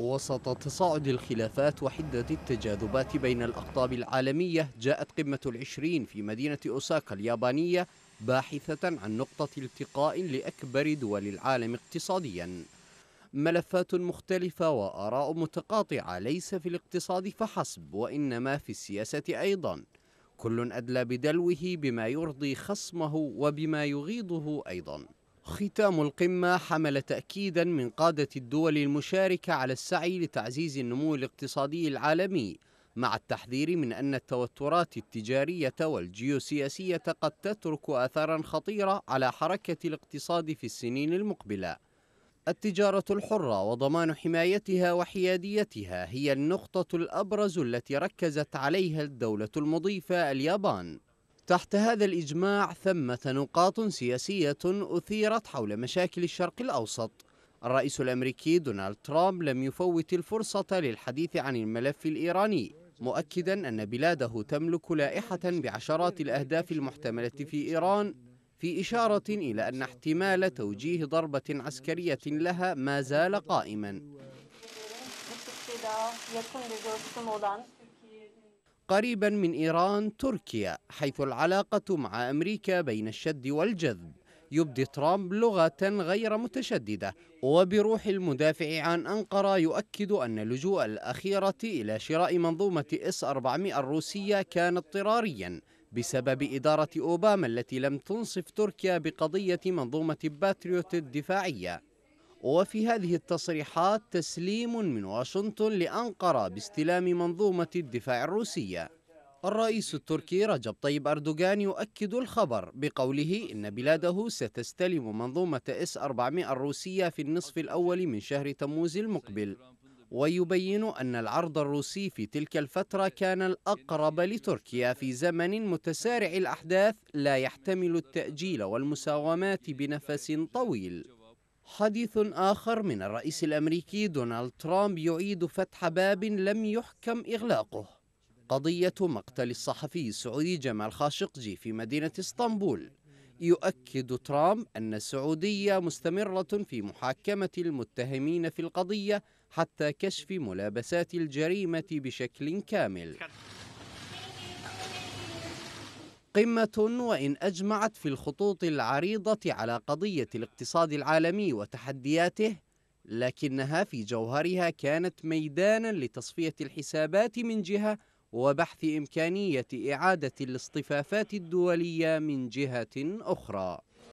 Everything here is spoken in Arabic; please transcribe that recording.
وسط تصاعد الخلافات وحدة التجاذبات بين الأقطاب العالمية جاءت قمة العشرين في مدينة أوساكا اليابانية باحثة عن نقطة التقاء لأكبر دول العالم اقتصاديا ملفات مختلفة وآراء متقاطعة ليس في الاقتصاد فحسب وإنما في السياسة أيضا كل أدلى بدلوه بما يرضي خصمه وبما يغيظه أيضا ختام القمة حمل تأكيدا من قادة الدول المشاركة على السعي لتعزيز النمو الاقتصادي العالمي مع التحذير من أن التوترات التجارية والجيوسياسية قد تترك آثارا خطيرة على حركة الاقتصاد في السنين المقبلة التجارة الحرة وضمان حمايتها وحياديتها هي النقطة الأبرز التي ركزت عليها الدولة المضيفة اليابان تحت هذا الإجماع ثمة نقاط سياسية أثيرت حول مشاكل الشرق الأوسط الرئيس الأمريكي دونالد ترامب لم يفوت الفرصة للحديث عن الملف الإيراني مؤكدا أن بلاده تملك لائحة بعشرات الأهداف المحتملة في إيران في إشارة إلى أن احتمال توجيه ضربة عسكرية لها ما زال قائما قريبا من إيران تركيا حيث العلاقة مع أمريكا بين الشد والجذب يبدي ترامب لغة غير متشددة وبروح المدافع عن أنقرة يؤكد أن اللجوء الأخيرة إلى شراء منظومة إس 400 الروسية كان اضطراريا بسبب إدارة أوباما التي لم تنصف تركيا بقضية منظومة باتريوت الدفاعية وفي هذه التصريحات تسليم من واشنطن لأنقرة باستلام منظومة الدفاع الروسية الرئيس التركي رجب طيب أردوغان يؤكد الخبر بقوله إن بلاده ستستلم منظومة اس 400 الروسية في النصف الأول من شهر تموز المقبل ويبين أن العرض الروسي في تلك الفترة كان الأقرب لتركيا في زمن متسارع الأحداث لا يحتمل التأجيل والمساومات بنفس طويل حديث آخر من الرئيس الأمريكي دونالد ترامب يعيد فتح باب لم يحكم إغلاقه قضية مقتل الصحفي السعودي جمال خاشقجي في مدينة اسطنبول يؤكد ترامب أن السعودية مستمرة في محاكمة المتهمين في القضية حتى كشف ملابسات الجريمة بشكل كامل قمة وإن أجمعت في الخطوط العريضة على قضية الاقتصاد العالمي وتحدياته لكنها في جوهرها كانت ميدانا لتصفية الحسابات من جهة وبحث إمكانية إعادة الاصطفافات الدولية من جهة أخرى